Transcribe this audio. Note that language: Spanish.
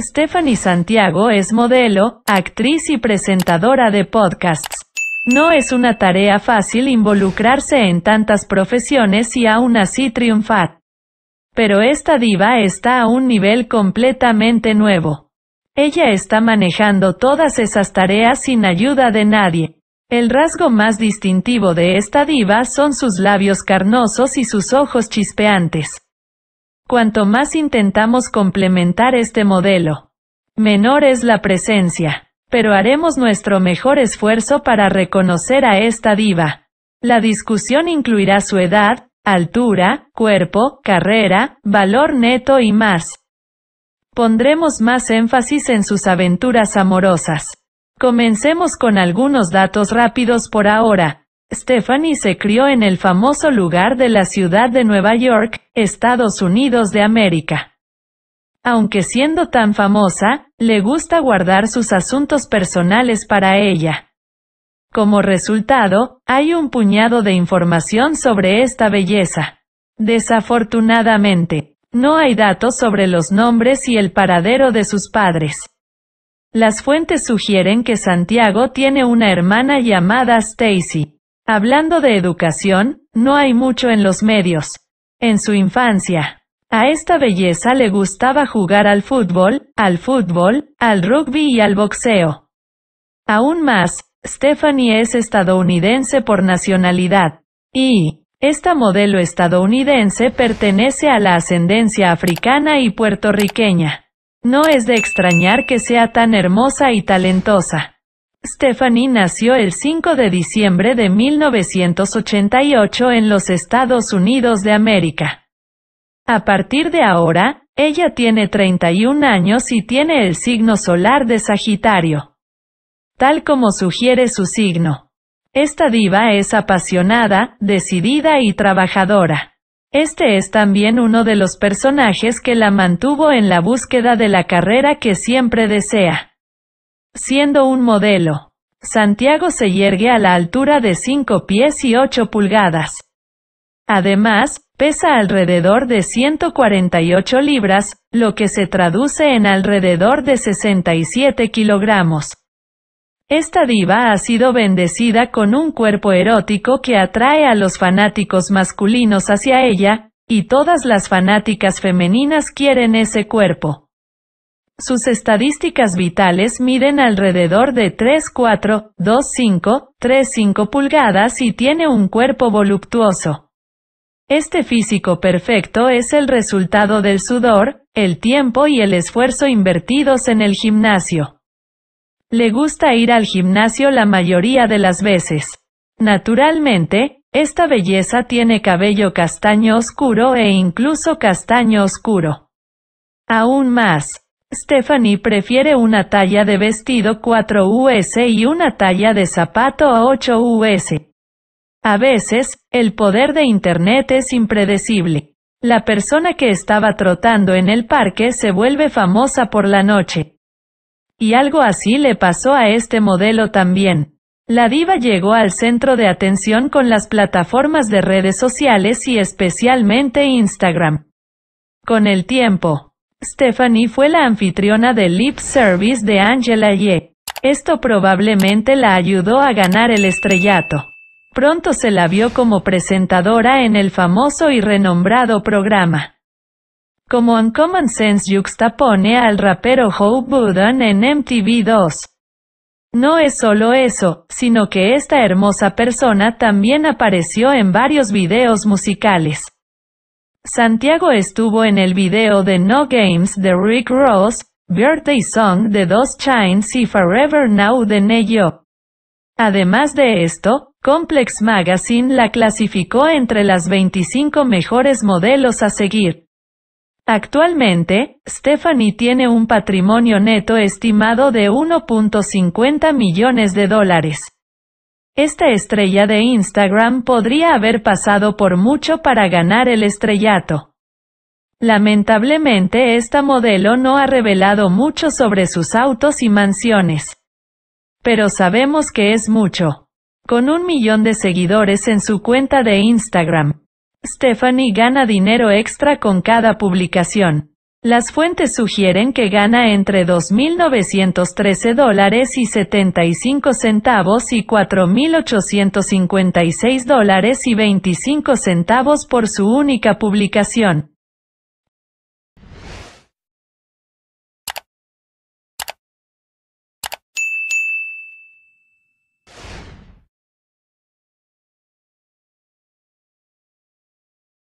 Stephanie Santiago es modelo, actriz y presentadora de podcasts. No es una tarea fácil involucrarse en tantas profesiones y aún así triunfar. Pero esta diva está a un nivel completamente nuevo. Ella está manejando todas esas tareas sin ayuda de nadie. El rasgo más distintivo de esta diva son sus labios carnosos y sus ojos chispeantes cuanto más intentamos complementar este modelo, menor es la presencia, pero haremos nuestro mejor esfuerzo para reconocer a esta diva. La discusión incluirá su edad, altura, cuerpo, carrera, valor neto y más. Pondremos más énfasis en sus aventuras amorosas. Comencemos con algunos datos rápidos por ahora. Stephanie se crió en el famoso lugar de la ciudad de Nueva York, Estados Unidos de América. Aunque siendo tan famosa, le gusta guardar sus asuntos personales para ella. Como resultado, hay un puñado de información sobre esta belleza. Desafortunadamente, no hay datos sobre los nombres y el paradero de sus padres. Las fuentes sugieren que Santiago tiene una hermana llamada Stacy. Hablando de educación, no hay mucho en los medios. En su infancia, a esta belleza le gustaba jugar al fútbol, al fútbol, al rugby y al boxeo. Aún más, Stephanie es estadounidense por nacionalidad. Y, esta modelo estadounidense pertenece a la ascendencia africana y puertorriqueña. No es de extrañar que sea tan hermosa y talentosa. Stephanie nació el 5 de diciembre de 1988 en los Estados Unidos de América. A partir de ahora, ella tiene 31 años y tiene el signo solar de Sagitario. Tal como sugiere su signo. Esta diva es apasionada, decidida y trabajadora. Este es también uno de los personajes que la mantuvo en la búsqueda de la carrera que siempre desea. Siendo un modelo, Santiago se yergue a la altura de 5 pies y 8 pulgadas. Además, pesa alrededor de 148 libras, lo que se traduce en alrededor de 67 kilogramos. Esta diva ha sido bendecida con un cuerpo erótico que atrae a los fanáticos masculinos hacia ella, y todas las fanáticas femeninas quieren ese cuerpo. Sus estadísticas vitales miden alrededor de 3-4, 2-5, 3-5 pulgadas y tiene un cuerpo voluptuoso. Este físico perfecto es el resultado del sudor, el tiempo y el esfuerzo invertidos en el gimnasio. Le gusta ir al gimnasio la mayoría de las veces. Naturalmente, esta belleza tiene cabello castaño oscuro e incluso castaño oscuro. Aún más, Stephanie prefiere una talla de vestido 4 US y una talla de zapato a 8 US. A veces, el poder de Internet es impredecible. La persona que estaba trotando en el parque se vuelve famosa por la noche. Y algo así le pasó a este modelo también. La diva llegó al centro de atención con las plataformas de redes sociales y especialmente Instagram. Con el tiempo, Stephanie fue la anfitriona del lip service de Angela Ye. Esto probablemente la ayudó a ganar el estrellato. Pronto se la vio como presentadora en el famoso y renombrado programa. Como Common Sense Juxtapone al rapero Hope Budan en MTV2. No es solo eso, sino que esta hermosa persona también apareció en varios videos musicales. Santiago estuvo en el video de No Games de Rick Ross, Birthday Song de Dos Chains y Forever Now de Neyo. Además de esto, Complex Magazine la clasificó entre las 25 mejores modelos a seguir. Actualmente, Stephanie tiene un patrimonio neto estimado de 1.50 millones de dólares. Esta estrella de Instagram podría haber pasado por mucho para ganar el estrellato. Lamentablemente esta modelo no ha revelado mucho sobre sus autos y mansiones. Pero sabemos que es mucho. Con un millón de seguidores en su cuenta de Instagram, Stephanie gana dinero extra con cada publicación. Las fuentes sugieren que gana entre 2.913 dólares y 75 centavos y 4.856 dólares y 25 centavos por su única publicación.